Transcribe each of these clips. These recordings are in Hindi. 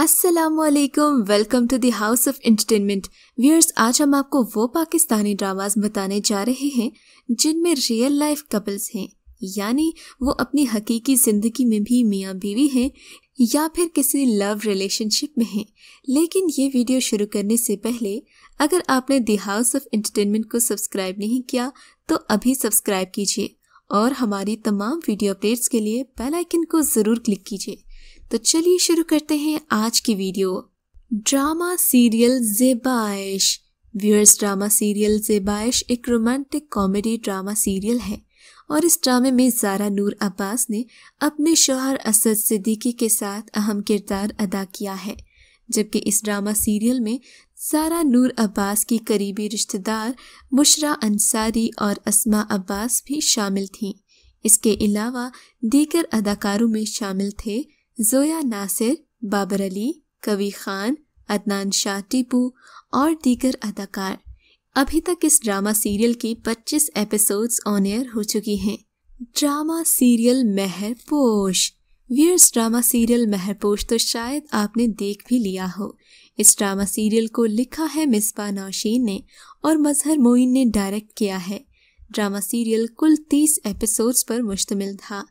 असलकम welcome to the house of entertainment viewers आज हम आपको वो पाकिस्तानी ड्रामाज बताने जा रहे हैं जिनमें रियल लाइफ कपल्स हैं यानी वो अपनी हकीकी ज़िंदगी में भी मियाँ बीवी हैं या फिर किसी लव रिलेशनशिप में हैं लेकिन ये वीडियो शुरू करने से पहले अगर आपने दी हाउस ऑफ एंटरटेनमेंट को सब्सक्राइब नहीं किया तो अभी सब्सक्राइब कीजिए और हमारी तमाम वीडियो अपडेट्स के लिए बेलाइकिन को ज़रूर क्लिक कीजिए तो चलिए शुरू करते हैं आज की video drama serial Zebaish viewers drama serial Zebaish एक रोमांटिक कॉमेडी ड्रामा सीरियल है और इस ड्रामे में जारा नूर अब्बास ने अपने शोहर असद सिद्दीकी के साथ अहम किरदार अदा किया है जबकि इस ड्रामा सीरियल में सारा नूर अब्बास की करीबी रिश्तेदार मुशरा अंसारी और असमा अब्बास भी शामिल थीं इसके अलावा दीगर अदाकारों में शामिल थे जोया नासिर बाबर अली कवी खान अदनान शाह टीपू और दीगर अदाकार अभी तक इस ड्रामा सीरियल की 25 एपिसोड्स ऑन एयर हो चुकी हैं drama serial Meherposh viewers drama serial Meherposh तो शायद आपने देख भी लिया हो इस ड्रामा सीरियल को लिखा है मिसबा नौशीन ने और मजहर मोइन ने डायरेक्ट किया है ड्रामा सीरियल कुल तीस एपिसोड्स पर मुश्तमिल था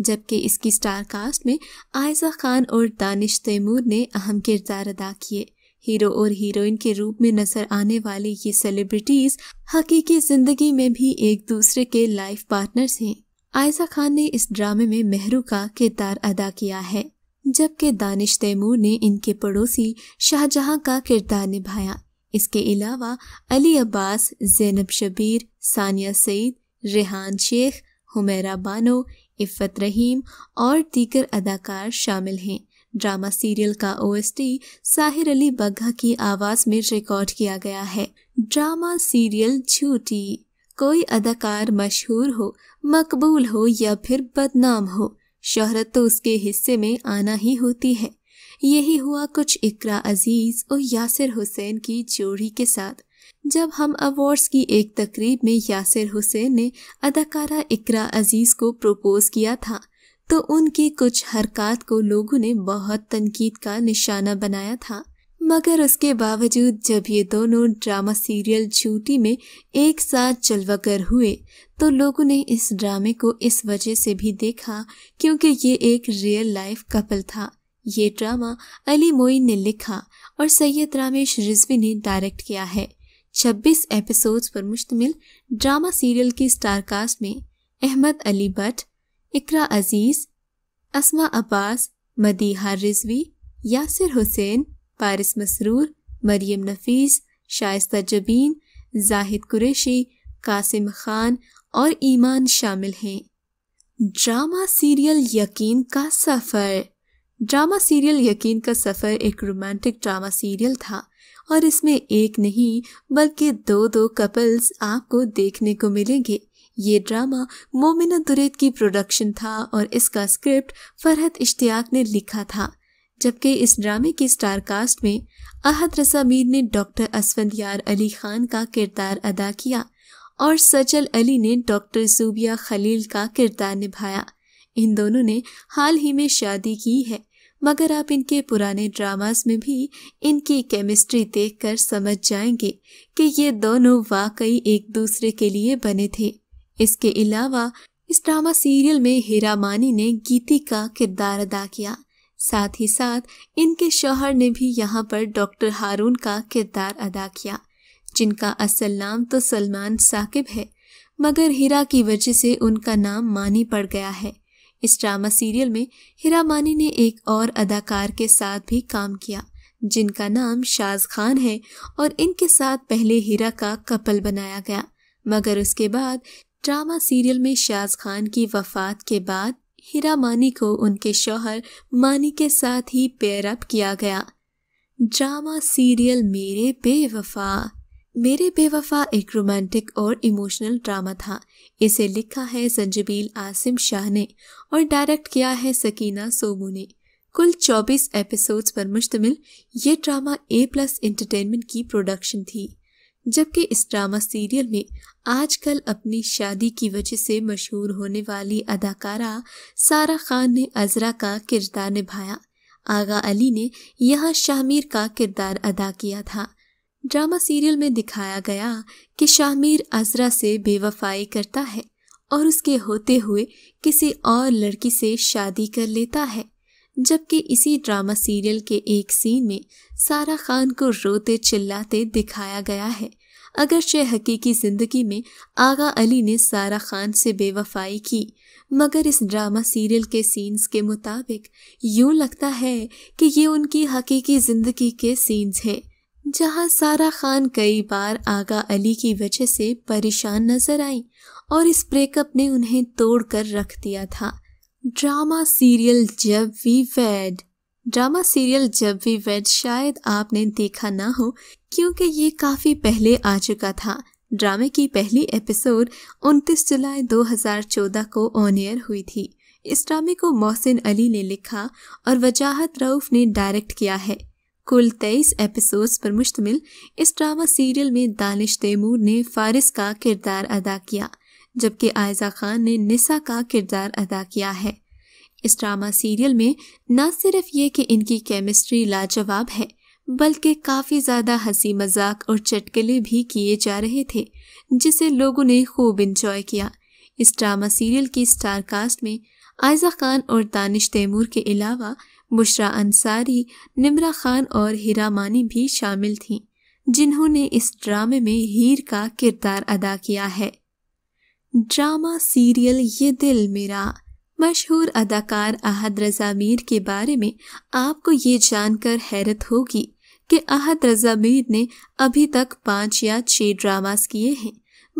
जबकि इसकी स्टार कास्ट में आयजा खान और दानिश तैमूर ने अहम किरदार अदा किए हीरो और हीरोइन के रूप में नजर आने वाले ये सेलिब्रिटीज हकीकी जिंदगी में भी एक दूसरे के लाइफ पार्टनर हैं आयजा खान ने इस ड्रामे में मेहरू का किरदार अदा किया है जबकि दानिश तैमूर ने इनके पड़ोसी शाहजहां का किरदार निभाया इसके अलावा अली अब्बास जैनब शबीर सानिया सईद रेहान शेख हुमेरा बानो इफ़त रहीम और दीगर अदाकार शामिल हैं ड्रामा सीरियल का ओएसटी साहिर अली बग्घा की आवाज़ में रिकॉर्ड किया गया है ड्रामा सीरियल झूठी कोई अदाकार मशहूर हो मकबूल हो या फिर बदनाम हो शोहरत तो उसके हिस्से में आना ही होती है यही हुआ कुछ इकरा अजीज और यासिर हुसैन की जोड़ी के साथ जब हम अवार्ड्स की एक तकरीब में यासिर हुसैन ने अदाकारा इकरा अजीज़ को प्रपोज़ किया था तो उनकी कुछ हरकत को लोगों ने बहुत तनकीद का निशाना बनाया था मगर उसके बावजूद जब ये दोनों ड्रामा सीरियल झूठी में एक साथ जलवागर हुए तो लोगों ने इस ड्रामे को इस वजह से भी देखा क्योंकि ये एक रियल लाइफ कपल था ये ड्रामा अली मोइन ने लिखा और सैयद रामेश रिजवी ने डायरेक्ट किया है 26 एपिसोड्स पर मुश्तमिल ड्रामा सीरियल की स्टारकास्ट में अहमद अली भट्ट इकरा अजीज़ असमा अब्बास मदीहा रिजवी यासिर हुसैन पारिस मसरूर मरियम नफीस शाइस्ता जबीन जाहिद कुरैशी कासिम खान और ईमान शामिल हैं ड्रामा सीरियल यकीन का सफ़र ड्रामा सीरियल यकीन का सफ़र एक रोमांटिक ड्रामा सीरियल था और इसमें एक नहीं बल्कि दो दो कपल्स आपको देखने को मिलेंगे ये ड्रामा मोमिना दुरैद की प्रोडक्शन था और इसका स्क्रिप्ट फरहत इश्तियाक ने लिखा था जबकि इस ड्रामे की स्टार कास्ट में अहद रसा मीर ने डॉक्टर असवंत यार अली खान का किरदार अदा किया और सचल अली ने डॉक्टर जूबिया खलील का किरदार निभाया इन दोनों ने हाल ही में शादी की है मगर आप इनके पुराने ड्रामास में भी इनकी केमिस्ट्री देखकर समझ जाएंगे कि ये दोनों वाकई एक दूसरे के लिए बने थे इसके अलावा इस ड्रामा सीरियल में हीरा मानी ने गीति का किरदार अदा किया साथ ही साथ इनके शोहर ने भी यहाँ पर डॉक्टर हारून का किरदार अदा किया जिनका असल नाम तो सलमान साकिब है मगर हीरा की वजह से उनका नाम मानी पड़ गया है इस ड्रामा सीरियल में हीरा मानी ने एक और अदाकार के साथ भी काम किया जिनका नाम शाज खान है और इनके साथ पहले हीरा का कपल बनाया गया मगर उसके बाद ड्रामा सीरियल में शाज खान की वफात के बाद हीरा मानी को उनके शौहर मानी के साथ ही पेयर अप किया गया ड्रामा सीरियल मेरे बेवफा मेरे बेवफा एक रोमांटिक और इमोशनल ड्रामा था इसे लिखा है संजबील आसिम शाह ने और डायरेक्ट किया है सकीना सोमू ने कुल 24 एपिसोड्स पर मुश्तमिल ये ड्रामा ए प्लस इंटरटेनमेंट की प्रोडक्शन थी जबकि इस ड्रामा सीरियल में आजकल अपनी शादी की वजह से मशहूर होने वाली अदाकारा सारा खान ने अजरा का किरदार निभाया आगा अली ने यहाँ शामिर का किरदार अदा किया था ड्रामा सीरियल में दिखाया गया कि शामिर अजरा से बेवफाई करता है और उसके होते हुए किसी और लड़की से शादी कर लेता है जबकि इसी ड्रामा सीरियल के एक सीन में सारा खान को रोते चिल्लाते दिखाया गया है अगरचे हकीकी ज़िंदगी में आगा अली ने सारा खान से बेवफाई की मगर इस ड्रामा सीरियल के सीन्स के मुताबिक यूं लगता है कि ये उनकी हकीकी ज़िंदगी के सीन्स हैं जहां सारा खान कई बार आगा अली की वजह से परेशान नजर आई और इस ब्रेकअप ने उन्हें तोड़ कर रख दिया था drama serial Jab we wed drama serial Jab we wed शायद आपने देखा ना हो क्योंकि ये काफ़ी पहले आ चुका था ड्रामे की पहली एपिसोड 29 जुलाई 2014 को ऑन एयर हुई थी इस ड्रामे को मोहसिन अली ने लिखा और वजाहत रऊफ ने डायरेक्ट किया है कुल तेईस एपिसोड्स पर मुश्तमिल इस ड्रामा सीरियल में दानिश तैमूर ने फारिस का किरदार अदा किया जबकि आयजा खान ने निसा का किरदार अदा किया है इस ड्रामा सीरियल में न सिर्फ ये कि इनकी केमिस्ट्री लाजवाब है बल्कि काफ़ी ज़्यादा हंसी मजाक और चटकले भी किए जा रहे थे जिसे लोगों ने खूब इंजॉय किया इस ड्रामा सीरियल की स्टार कास्ट में आयजा खान और दानिश तैमूर के अलावा बुशरा अंसारी निमरा खान और हीरा मानी भी शामिल थीं जिन्होंने इस ड्रामे में हीर का किरदार अदा किया है ड्रामा सीरियल ये दिल मेरा मशहूर अदाकार अहद रजा मीर के बारे में आपको ये जानकर हैरत होगी कि अहद रजा मीर ने अभी तक पाँच या छह ड्रामास किए हैं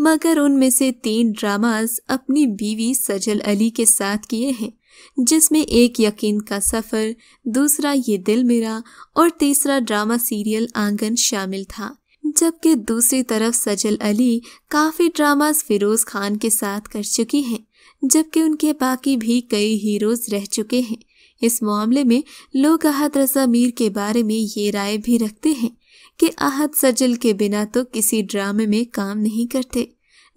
मगर उनमें से तीन ड्रामास अपनी बीवी सजल अली के साथ किए हैं जिसमें एक यकीन का सफ़र दूसरा ये दिल मेरा और तीसरा ड्रामा सीरियल आंगन शामिल था जबकि दूसरी तरफ सजल अली काफ़ी ड्रामास फिरोज़ खान के साथ कर चुकी हैं जबकि उनके बाकी भी कई हीरोज़ रह चुके हैं इस मामले में लोग अहद रजा मीर के बारे में ये राय भी रखते हैं कि अहद सजल के बिना तो किसी ड्रामे में काम नहीं करते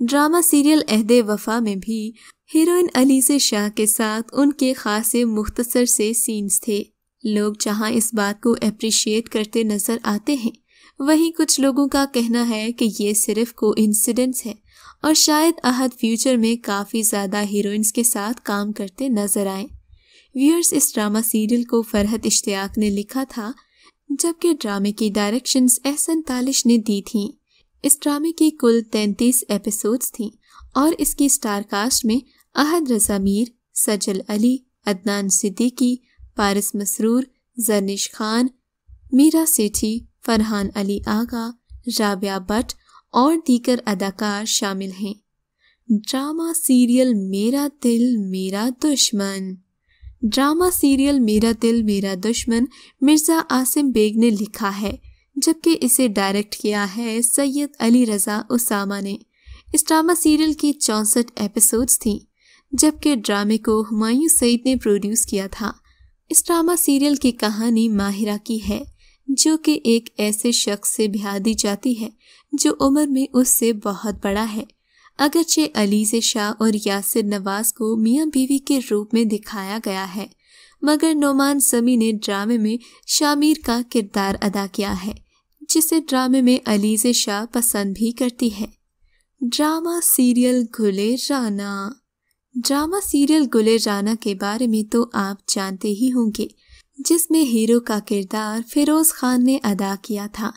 ड्रामा सीरियल अहद वफा में भी हीरोइन अलीज़े शाह के साथ उनके खासे मुख्तसर से सीन्स थे लोग जहां इस बात को अप्रिशिएट करते नज़र आते हैं वहीं कुछ लोगों का कहना है कि ये सिर्फ को इंसिडेंस है और शायद अहद फ्यूचर में काफ़ी ज़्यादा हीरोइंस के साथ काम करते नज़र आए व्यूअर्स इस ड्रामा सीरियल को फरहत इश्तियाक ने लिखा था जबकि ड्रामे की डायरेक्शंस एहसन तालिश ने दी थीं इस ड्रामे की कुल तैंतीस एपिसोड्स थीं और इसकी स्टार कास्ट में अहद रजा मीर सजल अली अदनान सिद्दीकी पारस मसरूर जरनिश खान मीरा सेठी फरहान अली आगा राबिया भट्ट और दीगर अदाकार शामिल हैं ड्रामा सीरियल मेरा दिल मेरा दुश्मन ड्रामा सीरियल मेरा दिल मेरा दुश्मन मिर्ज़ा आसिम बेग ने लिखा है जबकि इसे डायरेक्ट किया है सैयद अली रज़ा उसामा ने इस ड्रामा सीरियल की चौंसठ एपिसोड्स थीं जबकि ड्रामे को हुमायूं सईद ने प्रोड्यूस किया था इस ड्रामा सीरियल की कहानी माहिरा की है जो कि एक ऐसे शख्स से ब्याह जाती है जो उम्र में उससे बहुत बड़ा है अगरचे अलीजे शाह और यासिर नवाज को मियाँ बीवी के रूप में दिखाया गया है मगर नोमान समी ने ड्रामे में शामिर का किरदार अदा किया है जिसे ड्रामे में अलीजे शाह पसंद भी करती है ड्रामा सीरियल घुले राना ड्रामा सीरियल गुले राना के बारे में तो आप जानते ही होंगे जिसमें हीरो का किरदार फिरोज खान ने अदा किया था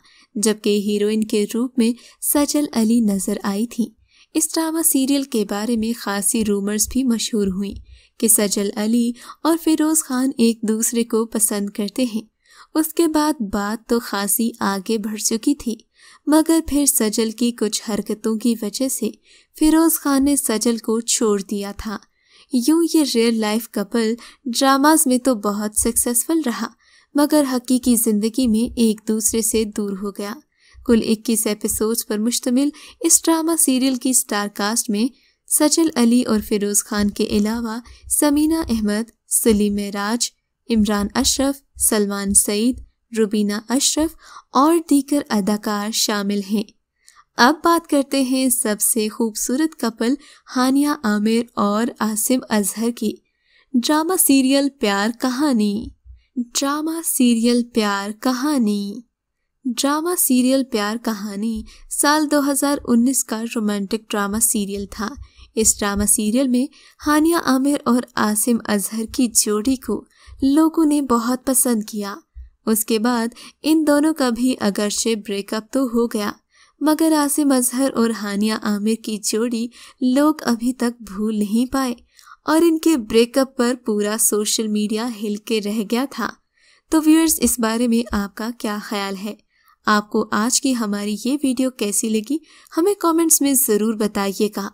जबकि हीरोइन के रूप में सजल अली नजर आई थी इस ड्रामा सीरियल के बारे में खासी रूमर्स भी मशहूर हुई कि सजल अली और फिरोज खान एक दूसरे को पसंद करते हैं उसके बाद बात तो खासी आगे बढ़ चुकी थी मगर फिर सजल की कुछ हरकतों की वजह से फिरोज खान ने सजल को छोड़ दिया था यूं ये रियल लाइफ कपल ड्रामास में तो बहुत सक्सेसफुल रहा मगर हकीकी ज़िंदगी में एक दूसरे से दूर हो गया कुल 21 एपिसोड्स पर मुश्तमिल इस ड्रामा सीरियल की स्टार कास्ट में सचल अली और फिरोज़ खान के अलावा समीना अहमद सलीम राज इमरान अशरफ सलमान सईद रुबीना अशरफ और दीगर अदाकार शामिल हैं अब बात करते हैं सबसे खूबसूरत कपल हानिया आमिर और आसिम अजहर की ड्रामा सीरियल प्यार कहानी ड्रामा सीरियल प्यार कहानी ड्रामा सीरियल प्यार कहानी साल 2019 का रोमांटिक ड्रामा सीरियल था इस ड्रामा सीरियल में हानिया आमिर और आसिम अजहर की जोड़ी को लोगों ने बहुत पसंद किया उसके बाद इन दोनों का भी से ब्रेकअप तो हो गया मगर आसिम अजहर और हानिया आमिर की जोड़ी लोग अभी तक भूल नहीं पाए और इनके ब्रेकअप पर पूरा सोशल मीडिया हिल के रह गया था तो व्यूअर्स इस बारे में आपका क्या ख्याल है आपको आज की हमारी ये वीडियो कैसी लगी हमें कमेंट्स में ज़रूर बताइएगा